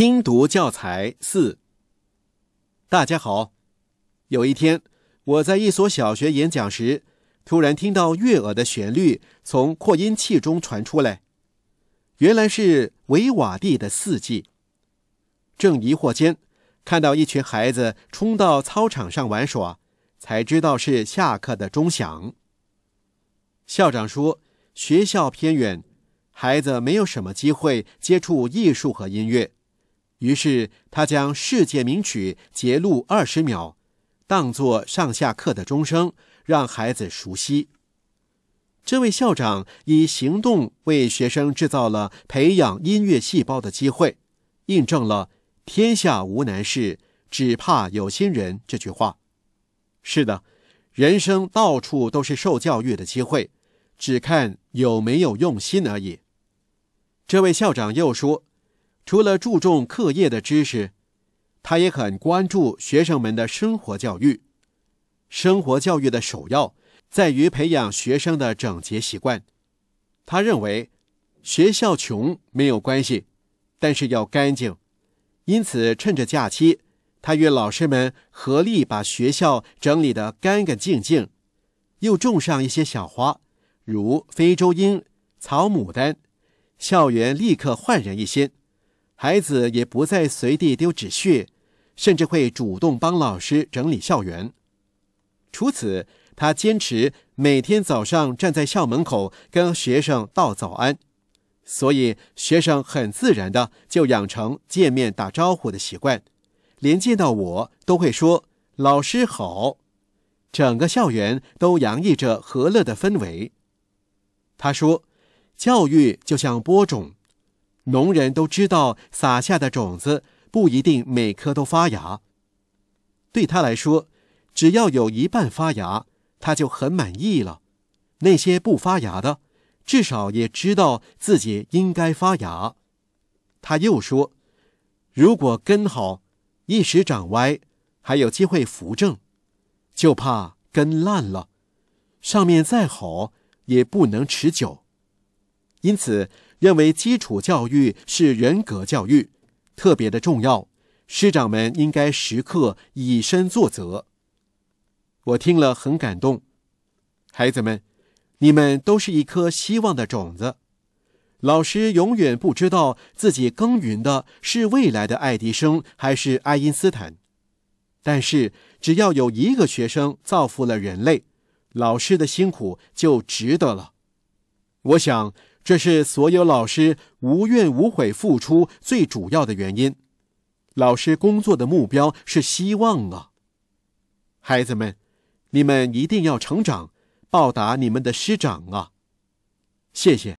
听读教材四。大家好，有一天我在一所小学演讲时，突然听到悦耳的旋律从扩音器中传出来，原来是维瓦蒂的《四季》。正疑惑间，看到一群孩子冲到操场上玩耍，才知道是下课的钟响。校长说，学校偏远，孩子没有什么机会接触艺术和音乐。于是他将世界名曲截录二十秒，当作上下课的钟声，让孩子熟悉。这位校长以行动为学生制造了培养音乐细胞的机会，印证了“天下无难事，只怕有心人”这句话。是的，人生到处都是受教育的机会，只看有没有用心而已。这位校长又说。除了注重课业的知识，他也很关注学生们的生活教育。生活教育的首要在于培养学生的整洁习惯。他认为学校穷没有关系，但是要干净。因此，趁着假期，他与老师们合力把学校整理得干干净净，又种上一些小花，如非洲樱、草、牡丹，校园立刻焕然一新。孩子也不再随地丢纸屑，甚至会主动帮老师整理校园。除此，他坚持每天早上站在校门口跟学生道早安，所以学生很自然的就养成见面打招呼的习惯，连见到我都会说“老师好”。整个校园都洋溢着和乐的氛围。他说：“教育就像播种。”农人都知道，撒下的种子不一定每颗都发芽。对他来说，只要有一半发芽，他就很满意了。那些不发芽的，至少也知道自己应该发芽。他又说：“如果根好，一时长歪，还有机会扶正；就怕根烂了，上面再好也不能持久。”因此，认为基础教育是人格教育，特别的重要。师长们应该时刻以身作则。我听了很感动。孩子们，你们都是一颗希望的种子。老师永远不知道自己耕耘的是未来的爱迪生还是爱因斯坦，但是只要有一个学生造福了人类，老师的辛苦就值得了。我想。这是所有老师无怨无悔付出最主要的原因。老师工作的目标是希望啊，孩子们，你们一定要成长，报答你们的师长啊！谢谢。